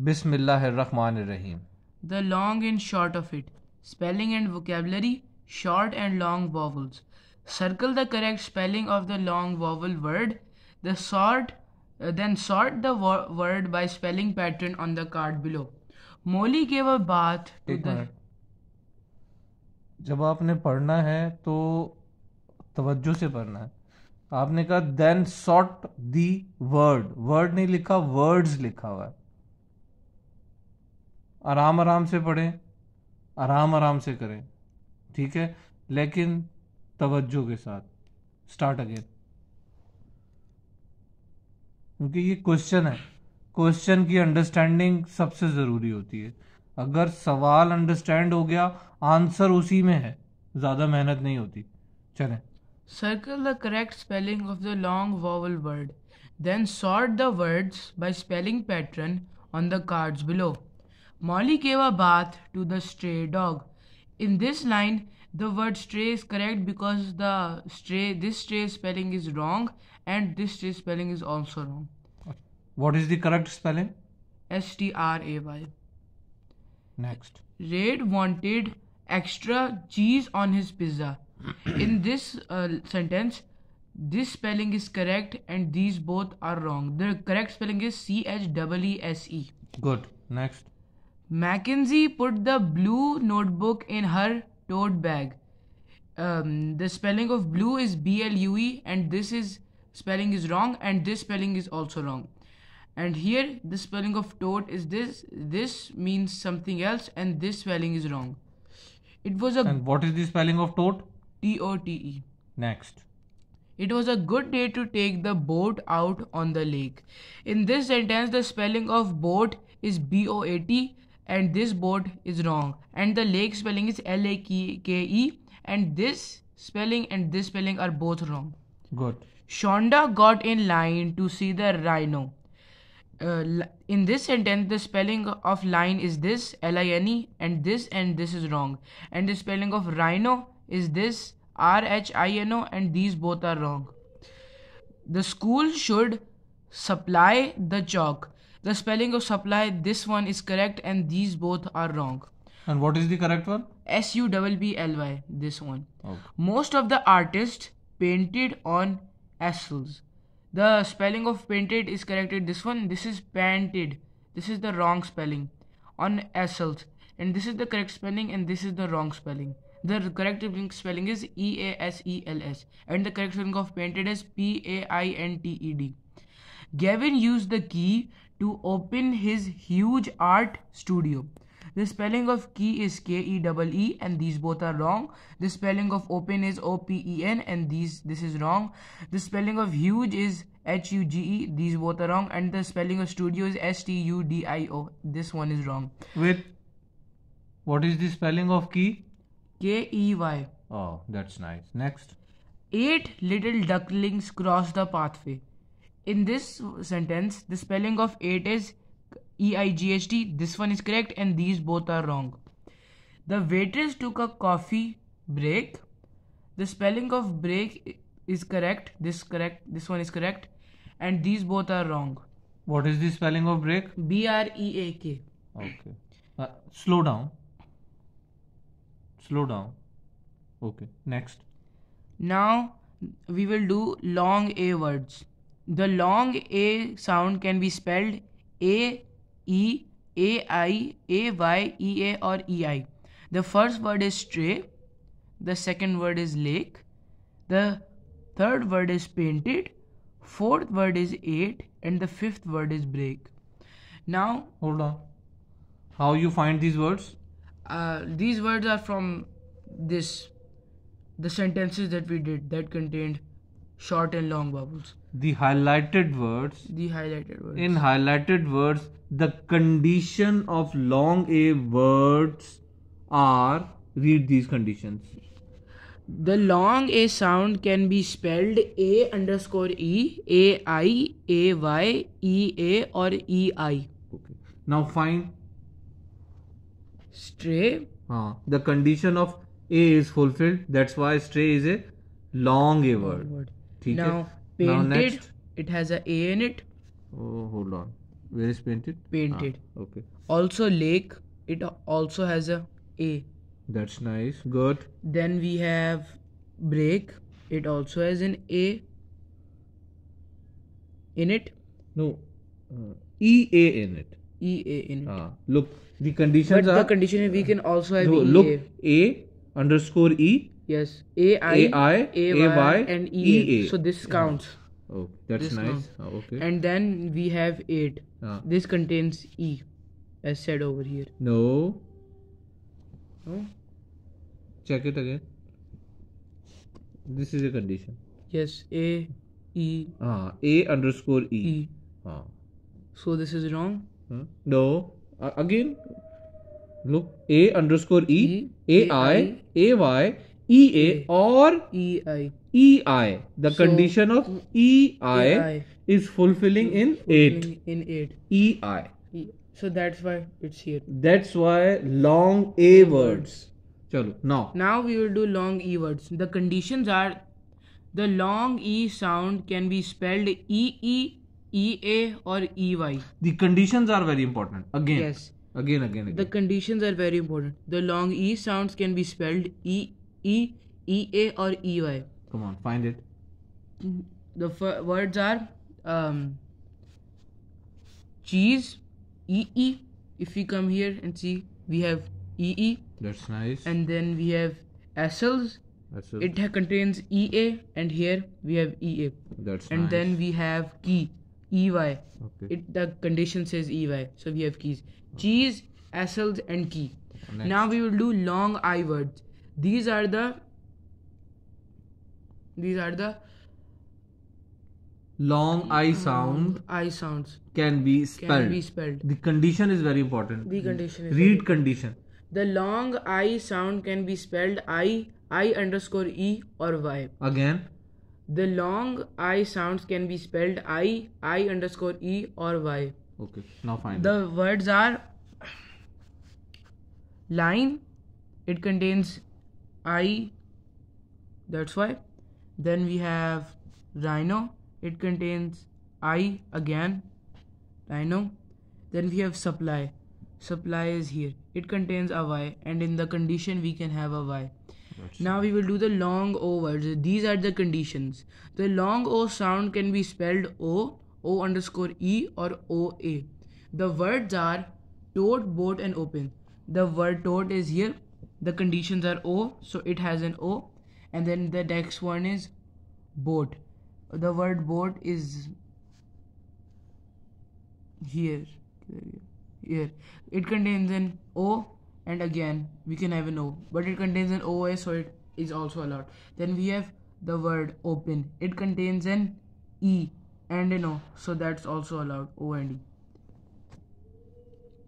बिसमान the long and short of it spelling and vocabulary short and long vowels circle the correct spelling of the long vowel word the short then short the word by spelling pattern on the card below Molly gave a bath जब आपने पढ़ना है तो तवज्जो से पढ़ना है आपने कहा then sort the word word नहीं लिखा वर्ड्स लिखा हुआ है आराम आराम से पढ़ें आराम आराम से करें ठीक है लेकिन तवज्जो के साथ स्टार्ट अगेन क्योंकि ये क्वेश्चन है क्वेश्चन की अंडरस्टैंडिंग सबसे ज़रूरी होती है अगर सवाल अंडरस्टैंड हो गया आंसर उसी में है ज़्यादा मेहनत नहीं होती चलें circle the correct spelling of the long vowel word then sort the words by spelling pattern on the cards below Molly gave a bath to the stray dog. In this line, the word stray is correct because the stray this stray spelling is wrong and this stray spelling is also wrong. What is the correct spelling? S T R A Y. Next. Raid wanted extra cheese on his pizza. In this uh, sentence, this spelling is correct and these both are wrong. The correct spelling is C H W E S E. Good. Next. Mackenzie put the blue notebook in her tote bag. Um, the spelling of blue is B L U E, and this is spelling is wrong, and this spelling is also wrong. And here, the spelling of tote is this. This means something else, and this spelling is wrong. It was a. And what is the spelling of tote? T O T E. Next. It was a good day to take the boat out on the lake. In this sentence, the spelling of boat is B O A T, and this boat is wrong and the lake spelling is l-a-k-e and this spelling and this spelling are both wrong good shonda got in line to see the rhino uh, in this sentence the spelling of line is this l-i-n-e and this and this is wrong and the spelling of rhino is this r-h-i-n-o and these both are wrong the school should supply the chalk the spelling of supply, this one is correct and these both are wrong. And what is the correct one? s u w b l y this one. Okay. Most of the artists painted on assholes. The spelling of painted is corrected. This one, this is painted. This is the wrong spelling on assholes. And this is the correct spelling and this is the wrong spelling. The correct spelling is E A S E L S. And the correct spelling of painted is P A I N T E D. Gavin used the key to open his huge art studio. The spelling of key is K E double E, and these both are wrong. The spelling of open is O P E N, and these this is wrong. The spelling of huge is H U G E. These both are wrong, and the spelling of studio is S T U D I O. This one is wrong. With what is the spelling of key? K E Y. Oh, that's nice. Next. Eight little ducklings cross the pathway in this sentence the spelling of 8 is e-i-g-h-t this one is correct and these both are wrong the waitress took a coffee break the spelling of break is correct this correct this one is correct and these both are wrong what is the spelling of break b-r-e-a-k okay uh, slow down slow down okay next now we will do long a words the long A sound can be spelled A, E, A, I, A, Y, E, A, or E, I. The first word is stray. The second word is lake. The third word is painted. Fourth word is eight. And the fifth word is break. Now, hold on. How you find these words? Uh, these words are from this the sentences that we did that contained short and long vowels the highlighted words the highlighted words in highlighted words the condition of long a words are read these conditions the long a sound can be spelled a underscore e a i a y e a or e i okay now find stray uh, the condition of a is fulfilled that's why stray is a long a word, word. now painted it has a a in it oh hold on where is painted painted ah, okay also lake it also has a a that's nice good then we have break it also has an a in it no uh, ea in it ea in ah, it look the conditions but are the condition we can also have no, EA. look a underscore e Yes, A I A I A Y and E A. So this counts. Oh, that's This nice. Oh, okay. And then we have 8. Ah. This contains E, as said over here. no. No? Check it again. This is a condition. Yes, A, E, Ah, A underscore E. E. Ah. So this is wrong. Huh? Hmm? No. A- again. Look. A underscore E, E, A I, A Y, EA or EI. EI. The condition of EI, is fulfilling in 8. In 8. EI. so that's why it's here. That's why long A words. Chalo, now. Now we will do long E words. The conditions are the long E sound can be spelled EE, EA or EY. The conditions are very important. Again. Yes. again, again. The conditions are very important. The long E sounds can be spelled E E, E A or EY? Come on, find it. The f- words are um, cheese, E. If we come here and see, we have E E. That's nice. And then we have Essels. It ha- contains EA, and here we have EA. That's and nice. then we have key, EY. Okay. It the condition says EY, so we have keys. Cheese, Essels, and key. Next. Now we will do long I words these are the these are the long mm, i sound i sounds can be spelled can be spelled the condition is very important the condition is read condition the long i sound can be spelled i i underscore e or y again the long i sounds can be spelled i i underscore e or y okay now fine the words are line it contains I. That's why. Then we have rhino. It contains I again. Rhino. Then we have supply. Supply is here. It contains a Y and in the condition we can have a Y. That's now we will do the long O words. These are the conditions. The long O sound can be spelled O, O underscore E or OA. The words are tote, boat and open. The word tote is here the conditions are O so it has an O and then the next one is boat the word boat is here here it contains an O and again we can have an O but it contains an OA so it is also allowed then we have the word open it contains an E and an O so that's also allowed O and E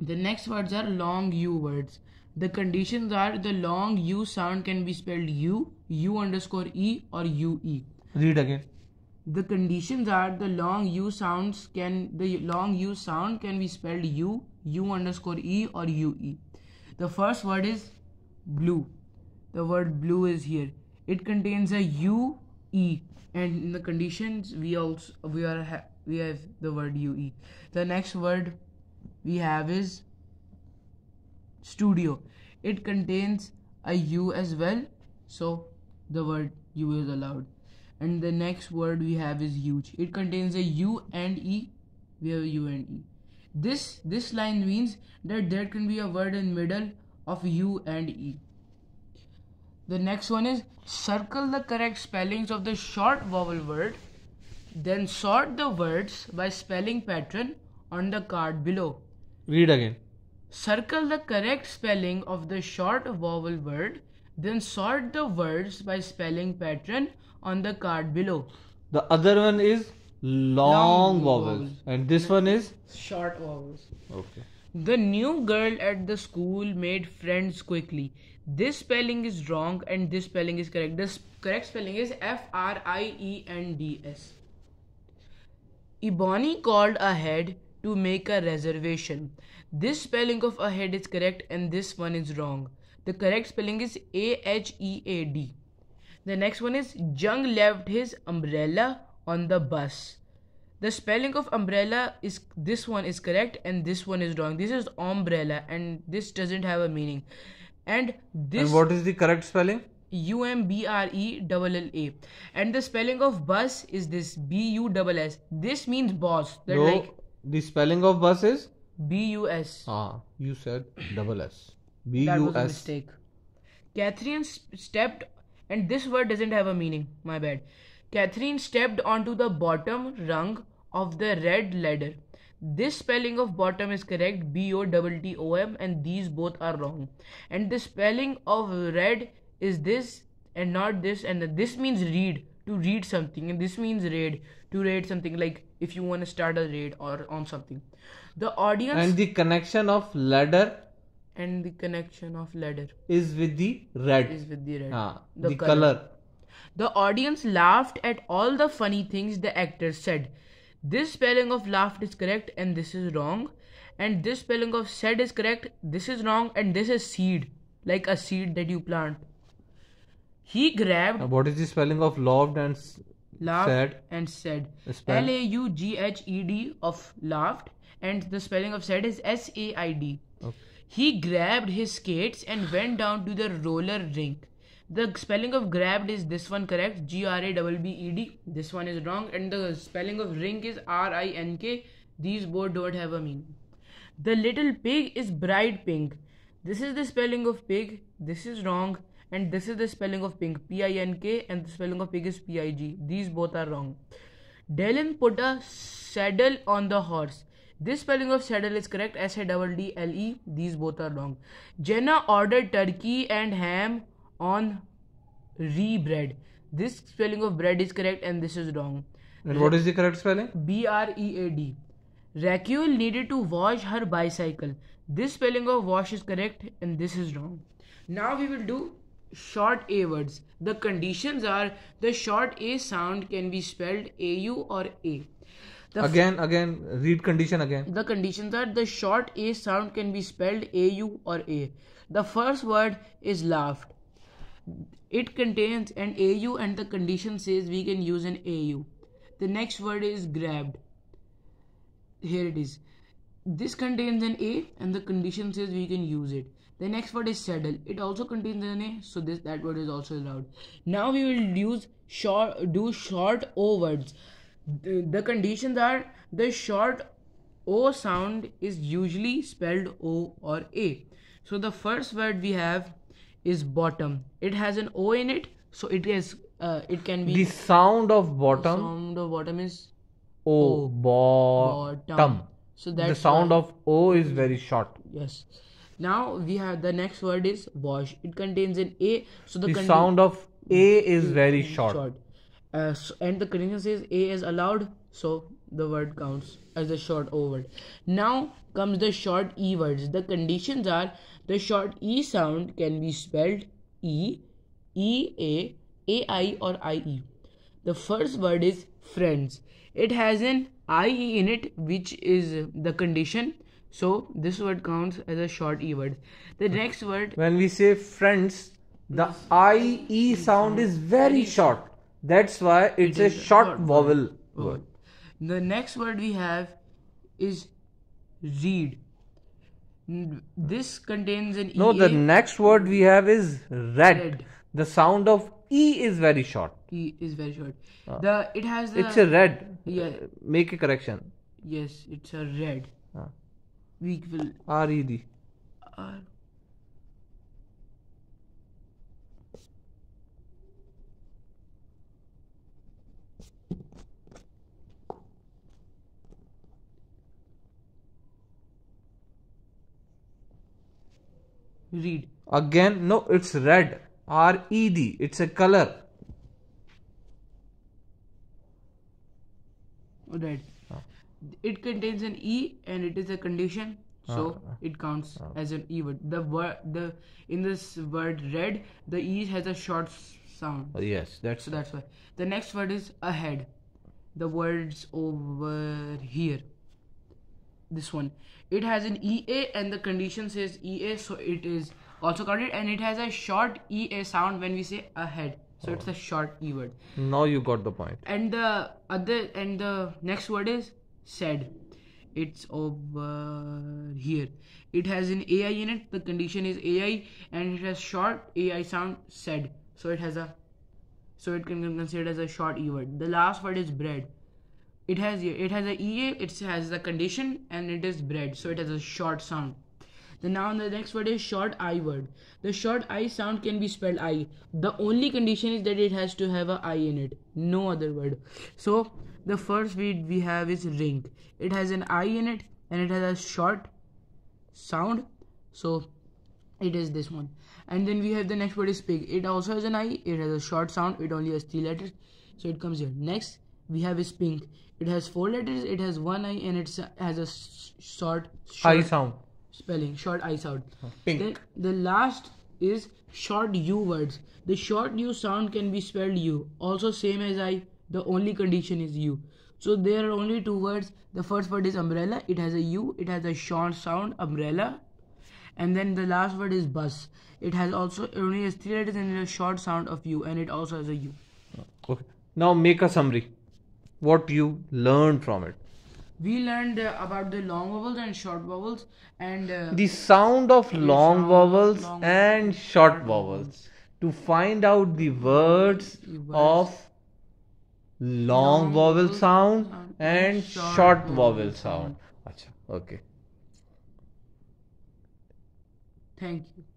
the next words are long U words. The conditions are the long U sound can be spelled U, U underscore E or UE. Read again. The conditions are the long U sounds can the long U sound can be spelled U, U underscore E or UE. The first word is blue. The word blue is here. It contains a U E and in the conditions we also we are we have the word UE. The next word we have is studio it contains a u as well so the word u is allowed and the next word we have is huge it contains a u and e we have u and e this this line means that there can be a word in middle of u and e the next one is circle the correct spellings of the short vowel word then sort the words by spelling pattern on the card below Read again. Circle the correct spelling of the short vowel word, then sort the words by spelling pattern on the card below. The other one is long, long vowels, vowels, and this one is short vowels. Okay. The new girl at the school made friends quickly. This spelling is wrong and this spelling is correct. The correct spelling is F R I E N D S. Ebony called ahead to make a reservation. This spelling of ahead is correct and this one is wrong. The correct spelling is A H E A D. The next one is Jung left his umbrella on the bus. The spelling of umbrella is this one is correct and this one is wrong. This is umbrella and this doesn't have a meaning. And this And what is the correct spelling? U M B R E double L A. And the spelling of bus is this B U double S. This means boss. That no, like the spelling of bus is B U S. Ah, you said double S. B U S. That was mistake. Catherine stepped, and this word doesn't have a meaning. My bad. Catherine stepped onto the bottom rung of the red ladder. This spelling of bottom is correct, B O W T O M, and these both are wrong. And the spelling of red is this and not this, and this means read to read something and this means raid to raid something like if you want to start a raid or on something the audience and the connection of ladder and the connection of ladder is with the red is with the red ah, the, the color. color the audience laughed at all the funny things the actor said this spelling of laughed is correct and this is wrong and this spelling of said is correct this is wrong and this is seed like a seed that you plant he grabbed. Now, what is the spelling of loved and s- laughed said? and said? L A U G H E D of laughed, and the spelling of said is S A I D. Okay. He grabbed his skates and went down to the roller rink. The spelling of grabbed is this one correct? G r a w b e d. This one is wrong, and the spelling of rink is R I N K. These both don't have a meaning. The little pig is bright pink. This is the spelling of pig. This is wrong and this is the spelling of pink p-i-n-k and the spelling of pig is p-i-g these both are wrong Dylan put a saddle on the horse this spelling of saddle is correct s-a-d-d-l-e these both are wrong Jenna ordered turkey and ham on re bread this spelling of bread is correct and this is wrong and what is the correct spelling b-r-e-a-d Rachel needed to wash her bicycle. This spelling of wash is correct and this is wrong. Now we will do short A words. The conditions are the short A sound can be spelled AU or A. The again, again, read condition again. The conditions are the short A sound can be spelled AU or A. The first word is laughed. It contains an AU and the condition says we can use an AU. The next word is grabbed. Here it is. This contains an A and the condition says we can use it the next word is saddle it also contains the name so this that word is also allowed now we will use short do short o words the, the conditions are the short o sound is usually spelled o or a so the first word we have is bottom it has an o in it so it is uh, it can be the sound of bottom sound of bottom is o, o bottom. bottom so that the sound of o is very short yes now we have the next word is wash. It contains an A. So the, the sound of A is very short. short. Uh, so, and the condition says A is allowed. So the word counts as a short O word. Now comes the short E words. The conditions are the short E sound can be spelled E, E A, A I or I E. The first word is friends. It has an I E in it, which is the condition so this word counts as a short e word. The next word. When we say friends, the i e sound is very short. That's why it's it a short, short vowel word. word. The next word we have is read. This contains an no, e. No, the next word we have is red. red. The sound of e is very short. E is very short. Ah. The it has. The, it's a red. Yeah. Make a correction. Yes, it's a red will red read again no it's red r e d it's a color red it contains an e and it is a condition so uh, it counts uh, as an e word the word the in this word red the e has a short sound uh, yes that's so that's why the next word is ahead the words over here this one it has an ea and the condition says ea so it is also counted and it has a short ea sound when we say ahead so oh. it's a short e word now you got the point and the other and the next word is said it's over here it has an ai in it the condition is ai and it has short ai sound said so it has a so it can considered as a short e word the last word is bread it has it has a ea it has the condition and it is bread so it has a short sound the noun the next word is short I word. The short I sound can be spelled I. The only condition is that it has to have a I in it. No other word. So the first word we have is ring. It has an I in it and it has a short sound. So it is this one and then we have the next word is pig it also has an i it has a short sound it only has three letters so it comes here next we have is pink it has four letters it has one i and it has a short, short i sound spelling short i sound Pink. Then the last is short u words the short u sound can be spelled u also same as i the only condition is u so there are only two words the first word is umbrella it has a u it has a short sound umbrella and then the last word is bus it has also it only has three letters and a short sound of u and it also has a u okay now make a summary what you learned from it we learned uh, about the long vowels and short vowels and uh, the sound of the long sound vowels long and short vowels to find out the words, the words of long, long vowel, vowel sound, and short, short vowel, vowel sound. sound. okay. Thank you.